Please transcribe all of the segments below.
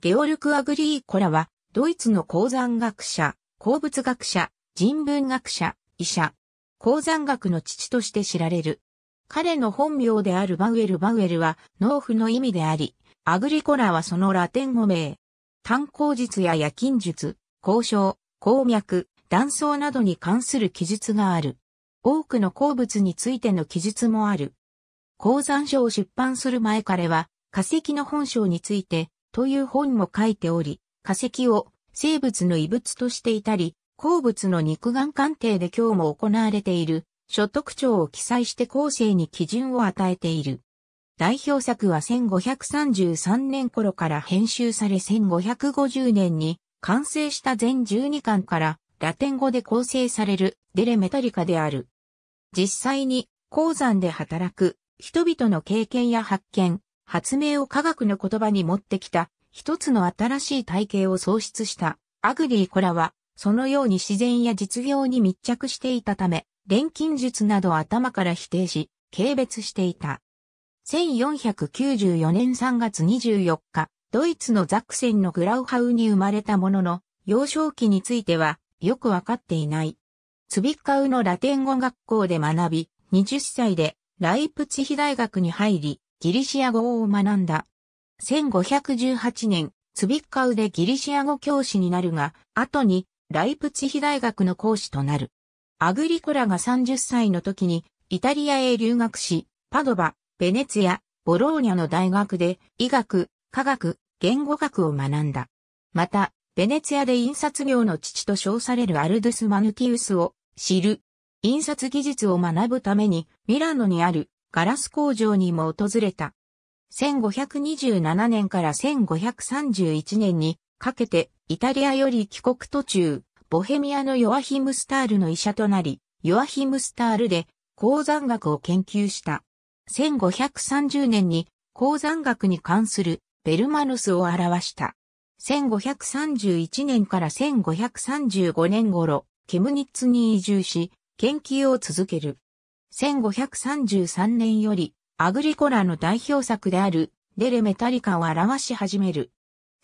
ゲオルク・アグリーコラは、ドイツの鉱山学者、鉱物学者、人文学者、医者、鉱山学の父として知られる。彼の本名であるバウエル・バウエルは、農夫の意味であり、アグリコラはそのラテン語名。炭鉱術や夜勤術、交渉、鉱脈、断層などに関する記述がある。多くの鉱物についての記述もある。鉱山書を出版する前彼は、化石の本性について、という本も書いており、化石を生物の遺物としていたり、鉱物の肉眼鑑定で今日も行われている、所得庁を記載して後世に基準を与えている。代表作は1533年頃から編集され1550年に完成した全12巻からラテン語で構成されるデレメタリカである。実際に鉱山で働く人々の経験や発見、発明を科学の言葉に持ってきた、一つの新しい体系を創出した、アグリーコラは、そのように自然や実業に密着していたため、錬金術など頭から否定し、軽蔑していた。1494年3月24日、ドイツのザクセンのグラウハウに生まれたものの、幼少期については、よくわかっていない。ツビッカウのラテン語学校で学び、20歳でライプチヒ大学に入り、ギリシア語を学んだ。1518年、ツビッカウでギリシア語教師になるが、後にライプツヒ大学の講師となる。アグリコラが30歳の時にイタリアへ留学し、パドバ、ベネツィア、ボローニャの大学で医学、科学、言語学を学んだ。また、ベネツィアで印刷業の父と称されるアルドゥス・マヌティウスを知る。印刷技術を学ぶためにミラノにあるガラス工場にも訪れた。1527年から1531年にかけてイタリアより帰国途中、ボヘミアのヨアヒム・スタールの医者となり、ヨアヒム・スタールで鉱山学を研究した。1530年に鉱山学に関するベルマヌスを表した。1531年から1535年頃、ケムニッツに移住し、研究を続ける。1533年より、アグリコラの代表作である、デレメタリカを表し始める。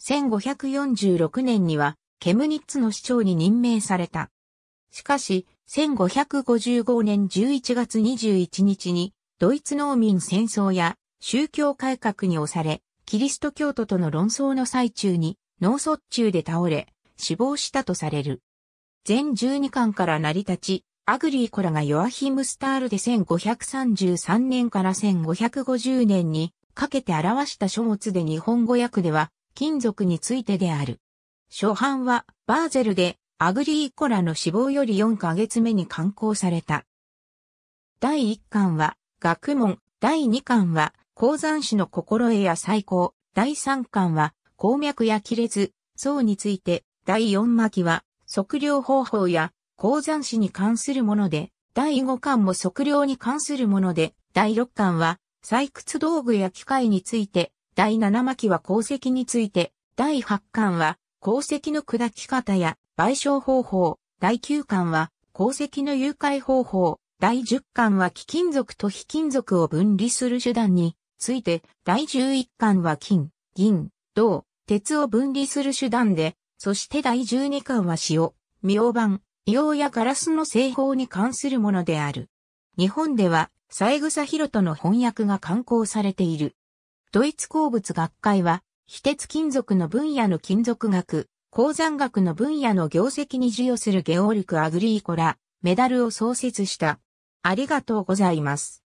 1546年には、ケムニッツの市長に任命された。しかし、1555年11月21日に、ドイツ農民戦争や宗教改革に押され、キリスト教徒との論争の最中に脳卒中で倒れ、死亡したとされる。全12巻から成り立ち、アグリーコラがヨアヒム・スタールで1533年から1550年にかけて表した書物で日本語訳では金属についてである。初版はバーゼルでアグリーコラの死亡より4ヶ月目に刊行された。第1巻は学問、第2巻は鉱山史の心得や最高、第3巻は鉱脈や亀裂、層について、第4巻は測量方法や鉱山史に関するもので、第5巻も測量に関するもので、第6巻は採掘道具や機械について、第7巻は鉱石について、第8巻は鉱石の砕き方や賠償方法、第9巻は鉱石の誘拐方法、第10巻は貴金属と非金属を分離する手段について、第11巻は金、銀、銅、鉄を分離する手段で、そして第12巻は塩、明板、硫黄やガラスの製法に関するものである。日本では、三枝博人の翻訳が刊行されている。ドイツ鉱物学会は、非鉄金属の分野の金属学、鉱山学の分野の業績に授与するゲオルク・アグリーコラ、メダルを創設した。ありがとうございます。